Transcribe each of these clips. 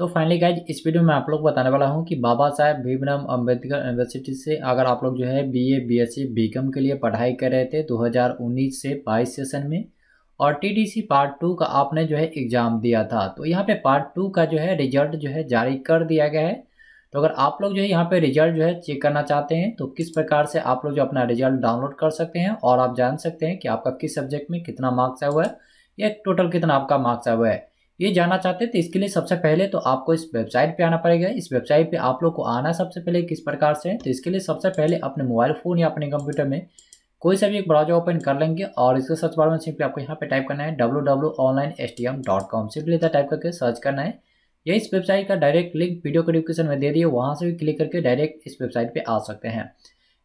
तो finally guys इस video में आप लोग बताने वाला हूँ कि बाबा साहेब भीमराम अम्बेडकर यूनिवर्सिटी से अगर आप लोग जो है बीए बीएससी बीकॉम के लिए पढ़ाई कर रहे थे 2019 से 22 सेशन में और टीडीसी पार्ट टू का आपने जो है एग्ज़ाम दिया था तो यहाँ पे पार्ट टू का जो है रिजल्ट जो है जारी कर दिया गया है तो अगर आप लोग जो है यहाँ पे रिजल्ट जो है चेक करना चाहते हैं तो किस प्रकार से आप लोग जो अपना रिजल्ट डाउनलोड कर सकते हैं और आप जान सकते हैं कि आपका किस सब्जेक्ट में कितना मार्क्स आया हुआ है या टोटल कितना आपका मार्क्स आया हुआ है ये जानना चाहते हैं तो इसके लिए सबसे पहले तो आपको इस वेबसाइट पे आना पड़ेगा इस वेबसाइट पे आप लोग को आना सबसे पहले किस प्रकार से तो इसके लिए सबसे पहले अपने मोबाइल फ़ोन या अपने कंप्यूटर में कोई सा भी एक ब्राउजर ओपन कर लेंगे और इसके सर्च बार में सिंपली आपको यहाँ पे टाइप करना है W W online S T M dot com simply इधर टाइप करके सर्च करना है या इस वेबसाइट का डायरेक्ट लिंक वीडियो के डिस्क्रिप्शन में दे दिए वहाँ से भी क्लिक करके डायरेक्ट इस वेबसाइट पर आ सकते हैं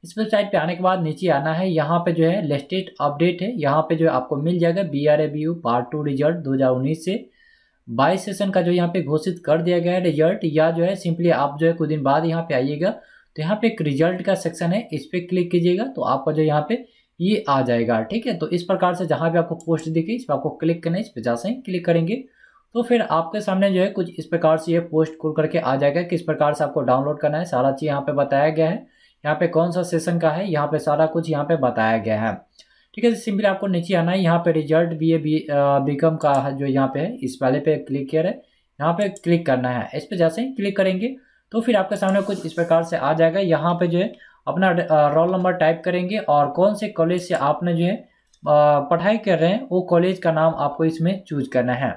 इस वेबसाइट पे आने के बाद नीचे आना है यहाँ पे जो है लेटेस्ट अपडेट है यहाँ पे जो है आपको मिल जाएगा B R A B U part two result दो हज़ार उन्नीस से बाईस सेशन का जो यहाँ पे घोषित कर दिया गया है रिजल्ट या जो है सिंपली आप जो है कुछ दिन बाद यहाँ पे आइएगा तो यहाँ पे एक रिजल्ट का सेक्शन है इस पर क्लिक कीजिएगा तो आपका जो यहाँ पे ये आ जाएगा ठीक है तो इस प्रकार से जहाँ भी आपको पोस्ट दिखे इस पर आपको क्लिक करना है इस पर जैसे ही क्लिक करेंगे तो फिर आपके सामने जो है कुछ इस प्रकार से ये पोस्ट खुल करके आ जाएगा किस प्रकार से आपको डाउनलोड करना है सारा चीज़ यहाँ पे बताया गया है यहाँ पे कौन सा सेशन का है यहाँ पे सारा कुछ यहाँ पे बताया गया है ठीक है सिंपली आपको नीचे आना है यहाँ पे result B A B com का जो यहाँ पे है इस वाले पे क्लिक किया है यहाँ पे क्लिक करना है इस पर जैसे ही क्लिक करेंगे तो फिर आपके सामने कुछ इस प्रकार से आ जाएगा यहाँ पे जो है अपना रोल नंबर टाइप करेंगे और कौन से कॉलेज से आपने जो है पढ़ाई कर रहे हैं वो कॉलेज का नाम आपको इसमें चूज करना है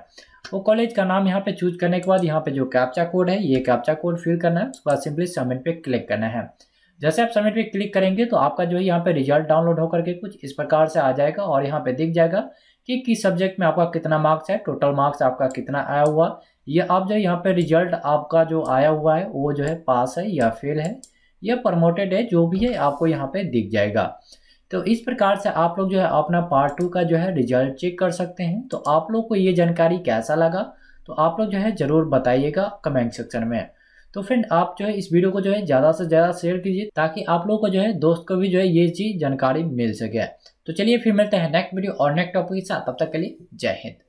वो कॉलेज का नाम यहाँ पे चूज करने के बाद यहाँ पे जो कैप्चा कोड है ये कैप्चा कोड फिल करना है उसके बाद सिंपली सबमिट पे क्लिक करना है जैसे आप सबमिट पे क्लिक करेंगे तो आपका जो है यहाँ पे रिजल्ट डाउनलोड होकर के कुछ इस प्रकार से आ जाएगा और यहाँ पे दिख जाएगा कि किस सब्जेक्ट में आपका कितना मार्क्स है टोटल मार्क्स आपका कितना आया हुआ ये आप जो यहाँ पे रिजल्ट आपका जो आया हुआ है वो जो है पास है या फेल है या प्रमोटेड है जो भी है आपको यहाँ पे दिख जाएगा तो इस प्रकार से आप लोग जो है अपना पार्ट टू का जो है रिजल्ट चेक कर सकते हैं तो आप लोग को ये जानकारी कैसा लगा तो आप लोग जो है ज़रूर बताइएगा कमेंट सेक्शन में तो फ्रेंड आप जो है इस वीडियो को जो है ज़्यादा से ज़्यादा शेयर कीजिए ताकि आप लोगों को जो है दोस्त को भी जो है ये चीज़ जानकारी मिल सके तो चलिए फिर मिलते हैं नेक्स्ट वीडियो और नेक्स्ट टॉपिक के साथ तब तक के लिए जय हिंद